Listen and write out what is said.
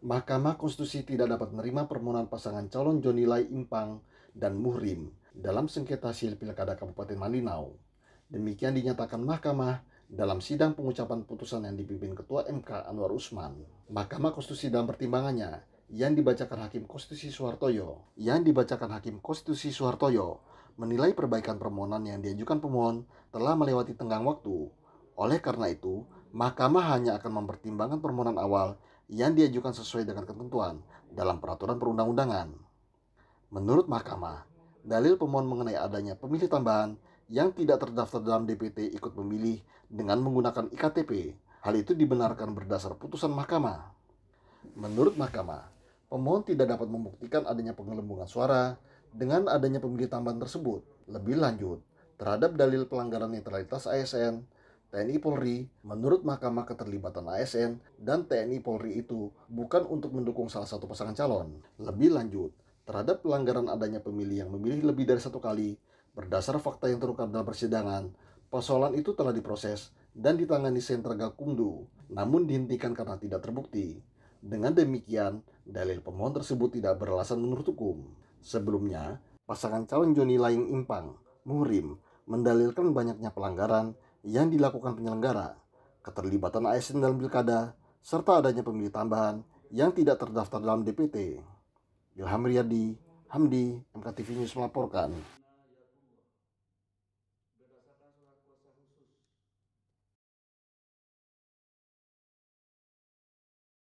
Mahkamah Konstitusi tidak dapat menerima permohonan pasangan calon Lai Impang dan Muhrim dalam sengketa hasil Pilkada Kabupaten Malinau. Demikian dinyatakan Mahkamah dalam sidang pengucapan putusan yang dipimpin Ketua MK Anwar Usman. Mahkamah Konstitusi dalam pertimbangannya yang dibacakan Hakim Konstitusi Soehartoyo yang dibacakan Hakim Konstitusi Soehartoyo menilai perbaikan permohonan yang diajukan pemohon telah melewati tenggang waktu. Oleh karena itu, Mahkamah hanya akan mempertimbangkan permohonan awal yang diajukan sesuai dengan ketentuan dalam peraturan perundang-undangan. Menurut Mahkamah, dalil pemohon mengenai adanya pemilih tambahan yang tidak terdaftar dalam DPT ikut memilih dengan menggunakan IKTP. Hal itu dibenarkan berdasar putusan Mahkamah. Menurut Mahkamah, pemohon tidak dapat membuktikan adanya penggelembungan suara dengan adanya pemilih tambahan tersebut. Lebih lanjut, terhadap dalil pelanggaran netralitas ASN TNI Polri, menurut Mahkamah Keterlibatan ASN dan TNI Polri itu bukan untuk mendukung salah satu pasangan calon. Lebih lanjut, terhadap pelanggaran adanya pemilih yang memilih lebih dari satu kali, berdasar fakta yang terungkap dalam persidangan, persoalan itu telah diproses dan ditangani sentra Gakumdu, namun dihentikan karena tidak terbukti. Dengan demikian, dalil pemohon tersebut tidak beralasan menurut hukum. Sebelumnya, pasangan calon Joni Laing Impang, Muhrim, mendalilkan banyaknya pelanggaran yang dilakukan penyelenggara, keterlibatan ASN dalam pilkada, serta adanya pemilih tambahan yang tidak terdaftar dalam DPT. Ilham Riyadi, Hamdi, MKTV News melaporkan.